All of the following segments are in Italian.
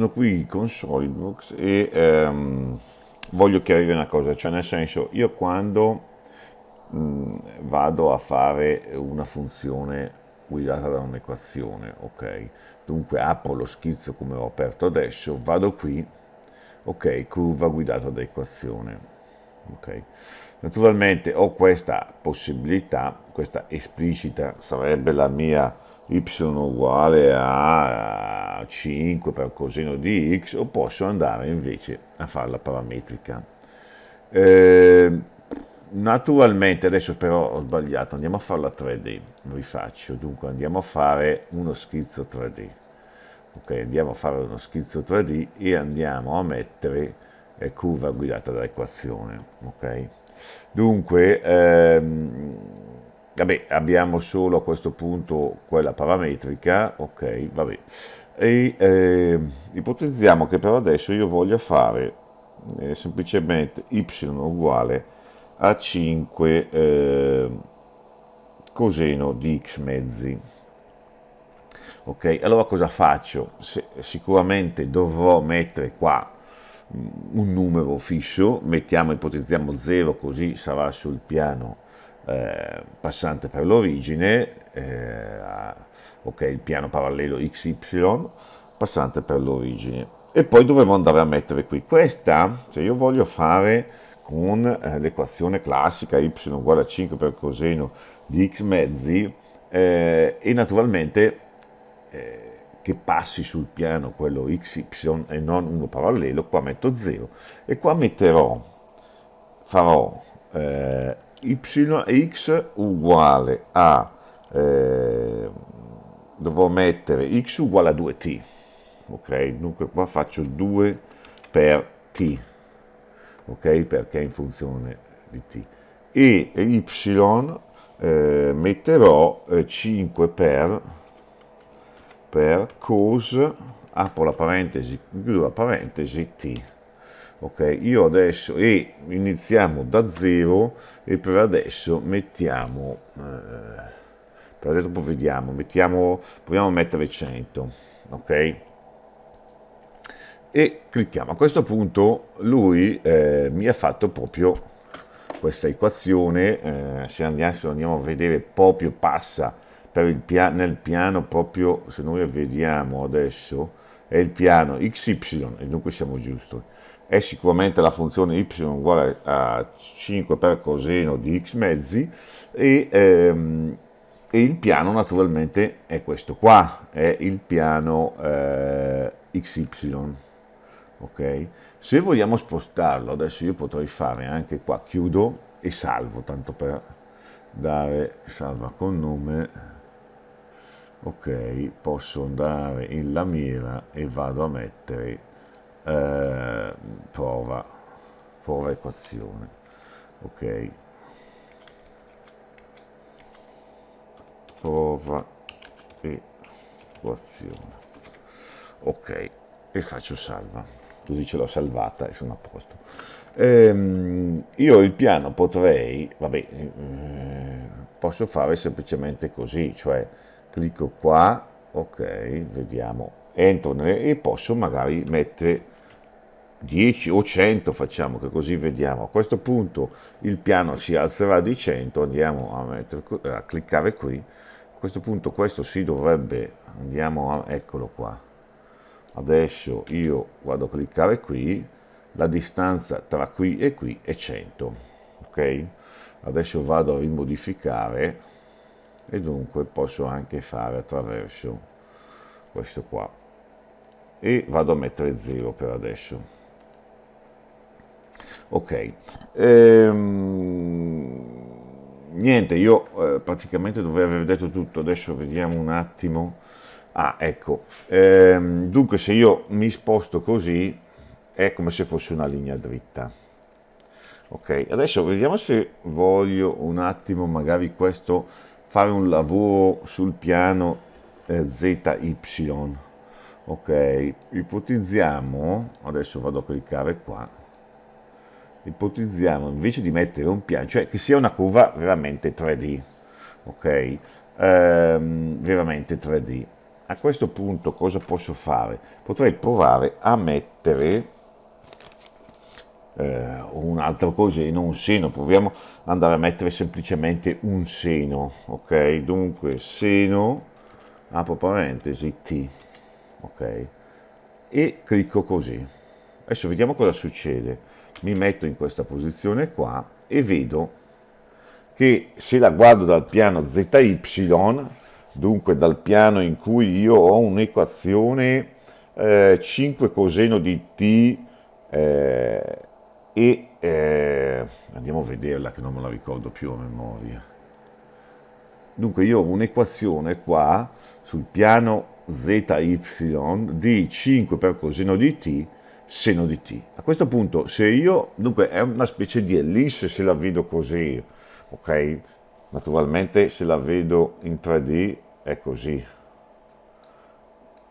sono qui con SolidWorks e ehm, voglio chiarire una cosa, cioè nel senso io quando mh, mm, vado a fare una funzione guidata da un'equazione, ok? Dunque apro lo schizzo come ho aperto adesso, vado qui, ok, curva guidata da equazione. ok? Naturalmente ho questa possibilità, questa esplicita sarebbe la mia y uguale a 5 per coseno di x o posso andare invece a fare la parametrica. Eh, naturalmente, adesso però ho sbagliato, andiamo a farla 3D, rifaccio, dunque andiamo a fare uno schizzo 3D. Ok, andiamo a fare uno schizzo 3D e andiamo a mettere eh, curva guidata da equazione. Ok, dunque... Ehm, vabbè, abbiamo solo a questo punto quella parametrica, ok, vabbè, e eh, ipotizziamo che per adesso io voglia fare eh, semplicemente y uguale a 5 eh, coseno di x mezzi. Ok, allora cosa faccio? Se, sicuramente dovrò mettere qua mm, un numero fisso, mettiamo, ipotizziamo 0 così sarà sul piano eh, passante per l'origine, eh, ok, il piano parallelo XY, passante per l'origine. E poi dovremo andare a mettere qui questa, se io voglio fare con eh, l'equazione classica y uguale a 5 per coseno di x mezzi, eh, e naturalmente eh, che passi sul piano quello xy e non uno parallelo, qua metto 0 e qua metterò, farò eh, y x uguale a, eh, devo mettere x uguale a 2t, ok? Dunque qua faccio 2 per t, ok? Perché è in funzione di t. E y eh, metterò 5 eh, per, per cos, apro la parentesi, chiudo la parentesi, t ok io adesso e iniziamo da zero e per adesso mettiamo eh, per adesso poi vediamo mettiamo proviamo a mettere 100 ok e clicchiamo a questo punto lui eh, mi ha fatto proprio questa equazione eh, se, andiamo, se andiamo a vedere proprio passa Pia nel piano proprio se noi vediamo adesso è il piano xy e dunque siamo giusti è sicuramente la funzione y uguale a 5 per coseno di x mezzi e, ehm, e il piano naturalmente è questo qua, è il piano eh, xy. Okay? Se vogliamo spostarlo, adesso io potrei fare anche qua, chiudo e salvo, tanto per dare salva con nome ok posso andare in lamiera e vado a mettere eh, prova, prova equazione. Ok. Prova equazione. Ok, e faccio salva. Così ce l'ho salvata e sono a posto. Ehm, io il piano potrei, vabbè, eh, posso fare semplicemente così, cioè clicco qua, ok, vediamo, entro e posso magari mettere 10 o 100 facciamo che così vediamo a questo punto il piano si alzerà di 100 andiamo a, mettere, a cliccare qui a questo punto questo si dovrebbe andiamo a eccolo qua adesso io vado a cliccare qui la distanza tra qui e qui è 100 ok adesso vado a rimodificare e dunque posso anche fare attraverso questo qua e vado a mettere 0 per adesso Ok. Ehm, niente, io eh, praticamente dovrei aver detto tutto, adesso vediamo un attimo. Ah, ecco. Ehm, dunque, se io mi sposto così, è come se fosse una linea dritta. Ok, adesso vediamo se voglio un attimo magari questo fare un lavoro sul piano eh, ZY. Ok, ipotizziamo, adesso vado a cliccare qua, ipotizziamo invece di mettere un piano, cioè che sia una curva veramente 3D, ok? Ehm, veramente 3D. A questo punto cosa posso fare? Potrei provare a mettere eh, un altro coseno, un seno, proviamo ad andare a mettere semplicemente un seno, ok? Dunque seno, apro parentesi, t, ok? E clicco così. Adesso vediamo cosa succede mi metto in questa posizione qua e vedo che se la guardo dal piano ZY, dunque dal piano in cui io ho un'equazione eh, 5 coseno di t eh, e eh, andiamo a vederla che non me la ricordo più a memoria. Dunque io ho un'equazione qua sul piano ZY di 5 per coseno di t seno di t. A questo punto, se io, dunque è una specie di ellisse se la vedo così, ok? Naturalmente se la vedo in 3D è così,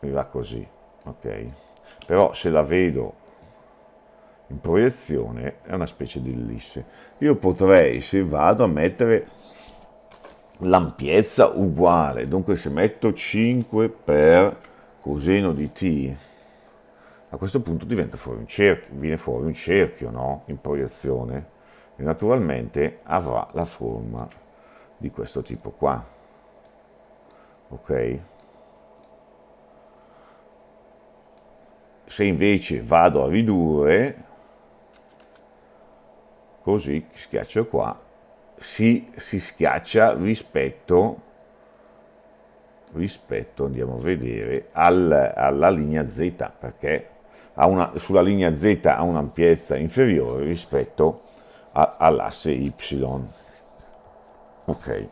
mi va così, ok? Però se la vedo in proiezione è una specie di ellisse. Io potrei, se vado a mettere l'ampiezza uguale, dunque se metto 5 per coseno di t a questo punto diventa fuori un cerchio, viene fuori un cerchio no? in proiezione e naturalmente avrà la forma di questo tipo qua. Ok? Se invece vado a ridurre, così schiaccio qua, si, si schiaccia rispetto rispetto andiamo a vedere al, alla linea z perché una, sulla linea Z ha un'ampiezza inferiore rispetto all'asse Y. Ok.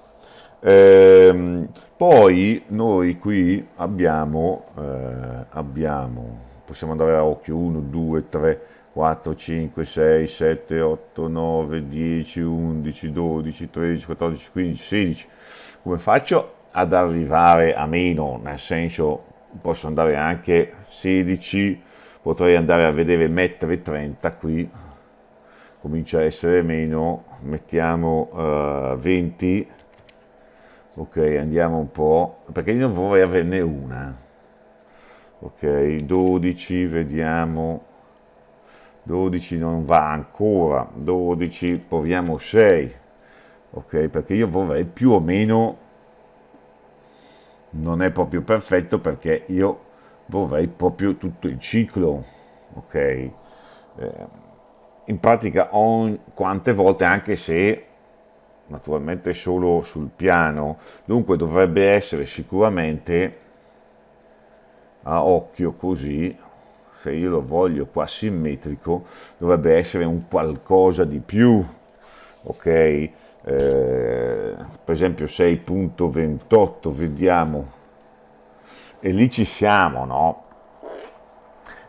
Ehm, poi noi qui abbiamo, eh, abbiamo, possiamo andare a occhio 1, 2, 3, 4, 5, 6, 7, 8, 9, 10, 11, 12, 13, 14, 15, 16. Come faccio ad arrivare a meno? Nel senso posso andare anche 16, potrei andare a vedere mettere 30 qui comincia a essere meno mettiamo uh, eh, 20 ok andiamo un po perché io non vorrei averne una ok 12 vediamo 12 non va ancora 12 proviamo 6 ok perché io vorrei più o meno non è proprio perfetto perché io Boh, vorrei proprio tutto il ciclo, ok? Eh, in pratica ogni, quante volte, anche se naturalmente solo sul piano, dunque dovrebbe essere sicuramente a occhio così, se io lo voglio qua simmetrico, dovrebbe essere un qualcosa di più, ok? Eh, per esempio 6.28 vediamo e lì ci siamo, no?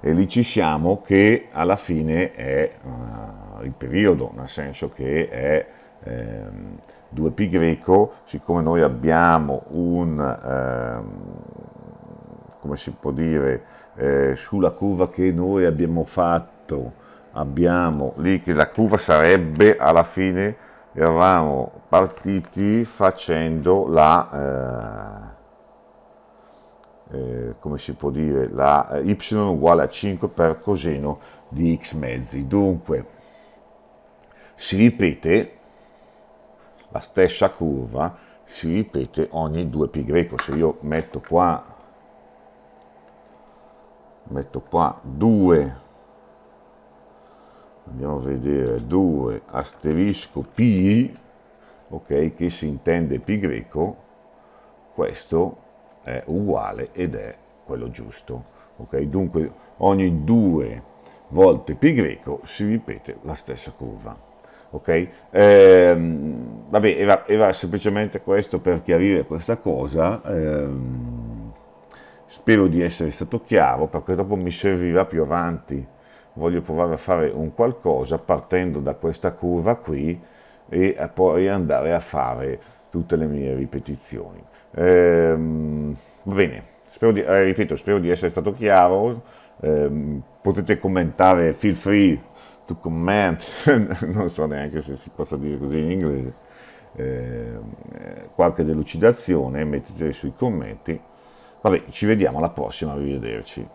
E lì ci siamo che alla fine è uh, il periodo, nel senso che è ehm, 2 π greco, siccome noi abbiamo un, ehm, come si può dire, eh, sulla curva che noi abbiamo fatto, abbiamo lì che la curva sarebbe alla fine, eravamo partiti facendo la... Eh, eh, come si può dire, la eh, y uguale a 5 per coseno di x mezzi. Dunque, si ripete la stessa curva, si ripete ogni 2π. Se io metto qua, metto qua 2, andiamo a vedere, 2 asterisco π, ok, che si intende π, questo è uguale ed è quello giusto. Okay? Dunque ogni due volte pi greco si ripete la stessa curva. Okay? Ehm, vabbè, era, era, semplicemente questo per chiarire questa cosa. Ehm, spero di essere stato chiaro perché dopo mi servirà più avanti. Voglio provare a fare un qualcosa partendo da questa curva qui e poi andare a fare tutte le mie ripetizioni. Ehm, va bene, spero di, eh, ripeto, spero di essere stato chiaro. Ehm, potete commentare, feel free to comment, non so neanche se si possa dire così in inglese, ehm, eh, qualche delucidazione, mettete sui commenti. Vabbè, ci vediamo alla prossima, arrivederci.